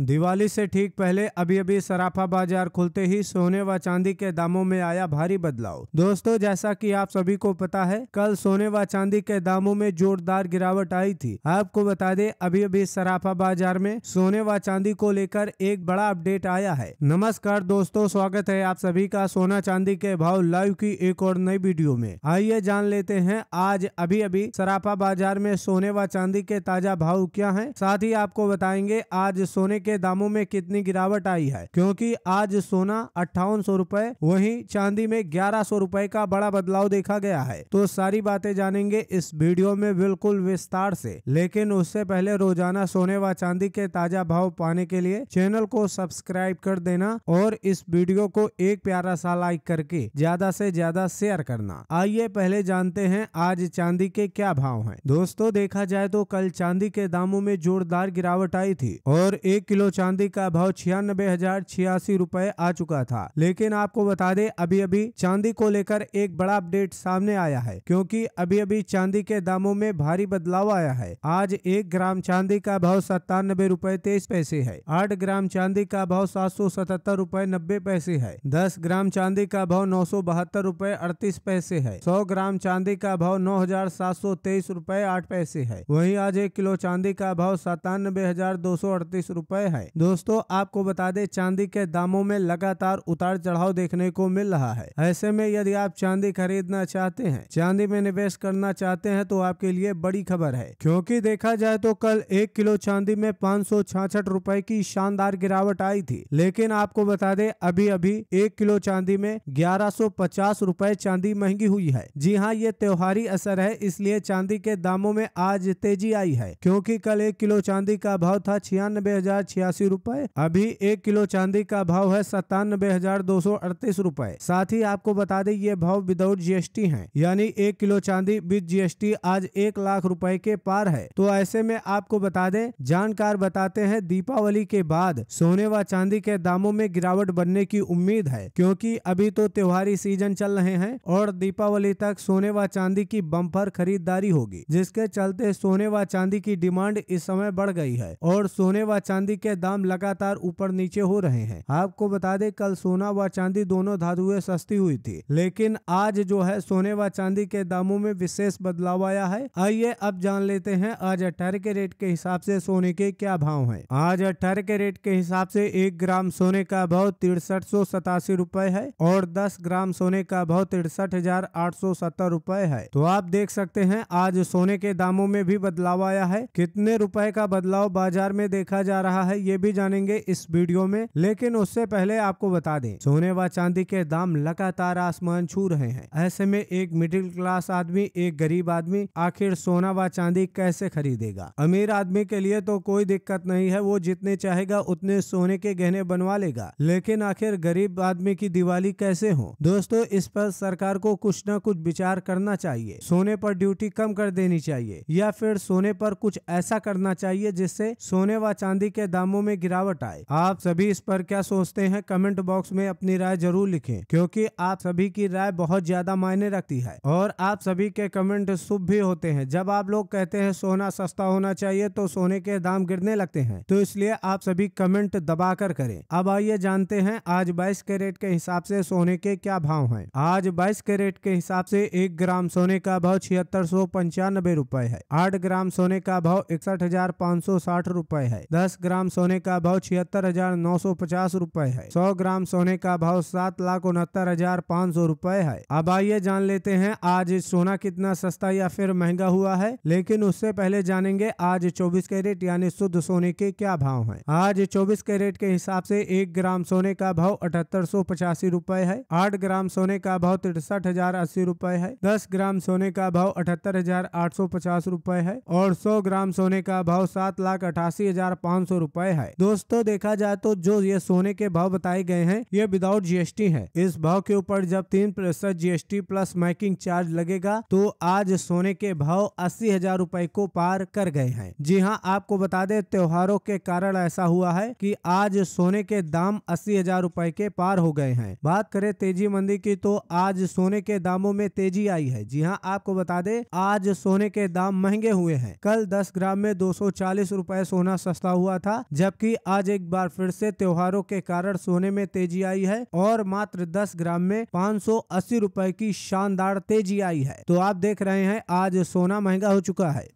दिवाली से ठीक पहले अभी अभी सराफा बाजार खुलते ही सोने व चांदी के दामों में आया भारी बदलाव दोस्तों जैसा कि आप सभी को पता है कल सोने व चांदी के दामों में जोरदार गिरावट आई थी आपको बता दें अभी अभी सराफा बाजार में सोने व चांदी को लेकर एक बड़ा अपडेट आया है नमस्कार दोस्तों स्वागत है आप सभी का सोना चांदी के भाव लाइव की एक और नई वीडियो में आइए जान लेते हैं आज अभी अभी सराफा बाजार में सोने व चांदी के ताजा भाव क्या है साथ ही आपको बताएंगे आज सोने के दामों में कितनी गिरावट आई है क्योंकि आज सोना अट्ठावन सौ रूपए वही चांदी में ग्यारह सौ रूपए का बड़ा बदलाव देखा गया है तो सारी बातें जानेंगे इस वीडियो में बिल्कुल विस्तार से लेकिन उससे पहले रोजाना सोने व चांदी के ताजा भाव पाने के लिए चैनल को सब्सक्राइब कर देना और इस वीडियो को एक प्यारा सा लाइक करके ज्यादा से ज्यादा शेयर करना आइए पहले जानते हैं आज चांदी के क्या भाव हैं। दोस्तों देखा जाए तो कल चांदी के दामों में जोरदार गिरावट आई थी और एक किलो चांदी का भाव छियानबे हजार छियासी रूपए आ चुका था लेकिन आपको बता दे अभी अभी चांदी को लेकर एक बड़ा अपडेट सामने आया है क्योंकि अभी अभी चांदी के दामों में भारी बदलाव आया है आज एक ग्राम चांदी का भाव सत्तानबे रूपए तेईस पैसे है आठ ग्राम चांदी का भाव सात सौ सतहत्तर रूपए नब्बे पैसे है दस ग्राम चांदी का भाव नौ सौ बहत्तर रूपए अड़तीस पैसे है सौ ग्राम चांदी का भाव नौ हजार सात सौ तेईस रूपए आठ पैसे है वही आज एक किलो चांदी का भाव सतानबे हजार दो सौ अड़तीस रूपए गए हैं दोस्तों आपको बता दें चांदी के दामों में लगातार उतार चढ़ाव देखने को मिल रहा है ऐसे में यदि आप चांदी खरीदना चाहते हैं चांदी में निवेश करना चाहते हैं तो आपके लिए बड़ी खबर है क्योंकि देखा जाए तो कल एक किलो चांदी में पाँच सौ की शानदार गिरावट आई थी लेकिन आपको बता दे अभी अभी एक किलो चांदी में ग्यारह सौ चांदी महंगी हुई है जी हाँ ये त्योहारी असर है इसलिए चांदी के दामों में आज तेजी आई है क्योंकि कल एक किलो चांदी का भाव था छियानबे हजार छियासी रूपए अभी एक किलो चांदी का भाव है सतानबे हजार दो सौ अड़तीस रूपए साथ ही आपको बता दें ये भाव विदाउट जीएसटी है यानी एक किलो चांदी विद जीएसटी आज एक लाख रूपए के पार है तो ऐसे में आपको बता दें जानकार बताते हैं दीपावली के बाद सोने व चांदी के दामों में गिरावट बनने की उम्मीद है क्योंकि अभी तो त्योहारी सीजन चल रहे हैं और दीपावली तक सोने व चांदी की बम्पर खरीदारी होगी जिसके चलते सोने व चांदी की डिमांड इस समय बढ़ गई है और सोने व चांदी के दाम लगातार ऊपर नीचे हो रहे हैं आपको बता दें कल सोना व चांदी दोनों धातुएं सस्ती हुई थी लेकिन आज जो है सोने व चांदी के दामों में विशेष बदलाव आया है आइए अब जान लेते हैं आज अट्ठारह के रेट के हिसाब से सोने के क्या भाव है आज अट्ठारह के रेट के हिसाब से एक ग्राम सोने का भाव तिरसठ सौ सतासी रूपए है और दस ग्राम सोने का भाव तिरसठ हजार आठ सौ सत्तर रूपए है तो आप देख सकते हैं आज सोने के दामों में भी बदलाव आया है कितने रुपए का बदलाव बाजार में देखा जा रहा है ये भी जानेंगे इस वीडियो में लेकिन उससे पहले आपको बता दें सोने व चांदी के दाम लगातार आसमान छू रहे हैं ऐसे में एक मिडिल क्लास आदमी एक गरीब आदमी आखिर सोना व चांदी कैसे खरीदेगा अमीर आदमी के लिए तो कोई दिक्कत नहीं है वो जितने चाहेगा उतने सोने के गहने बनवा लेगा लेकिन आखिर गरीब आदमी की दिवाली कैसे हो दोस्तों इस पर सरकार को कुछ न कुछ विचार करना चाहिए सोने पर ड्यूटी कम कर देनी चाहिए या फिर सोने पर कुछ ऐसा करना चाहिए जिससे सोने व चांदी के दामों में गिरावट आए आप सभी इस पर क्या सोचते हैं कमेंट बॉक्स में अपनी राय जरूर लिखें क्योंकि आप सभी की राय बहुत ज्यादा मायने रखती है और आप सभी के कमेंट शुभ भी होते हैं जब आप लोग कहते हैं सोना सस्ता होना चाहिए तो सोने के दाम गिरने लगते हैं तो इसलिए आप सभी कमेंट कर करें अब आइए जानते हैं आज बाईस कैरेट के हिसाब से सोने के क्या भाव है आज बाईस कैरेट के हिसाब से एक ग्राम सोने का भाव छिहत्तर सौ पंचानबे रूपए है आठ ग्राम सोने का भाव इकसठ हजार पाँच सौ साठ रूपए है दस ग्राम ग्राम सोने का भाव छिहत्तर हजार नौ सौ पचास रूपए है सौ ग्राम सोने का भाव सात लाख उनहत्तर हजार पाँच सौ रूपए है अब आइए जान लेते हैं आज सोना कितना सस्ता या फिर महंगा हुआ है लेकिन उससे पहले जानेंगे आज चौबीस कैरेट यानी शुद्ध सोने के क्या भाव है आज चौबीस कैरेट के हिसाब से एक ग्राम सोने का भाव अठहत्तर सौ पचासी रूपए है आठ ग्राम सोने का भाव तिरसठ हजार अस्सी रूपए है दस ग्राम सोने का भाव अठहत्तर हजार आठ सौ पचास रूपए है और सौ ग्राम सोने का भाव सात लाख अठासी हजार पाँच सौ रूपए रुपए है दोस्तों देखा जाए तो जो ये सोने के भाव बताए गए हैं ये विदाउट जीएसटी है इस भाव के ऊपर जब तीन प्रतिशत जीएसटी प्लस मैकिंग चार्ज लगेगा तो आज सोने के भाव अस्सी हजार रूपए को पार कर गए हैं जी हाँ आपको बता दे त्योहारों के कारण ऐसा हुआ है की आज सोने के दाम अस्सी हजार रूपए के पार हो गए हैं बात करें तेजी मंदी की तो आज सोने के दामों में तेजी आई है जी हाँ आपको बता दे आज सोने के दाम महंगे हुए हैं कल 10 ग्राम में दो सौ सोना सस्ता हुआ था जबकि आज एक बार फिर से त्योहारों के कारण सोने में तेजी आई है और मात्र 10 ग्राम में पाँच सौ अस्सी की शानदार तेजी आई है तो आप देख रहे हैं आज सोना महंगा हो चुका है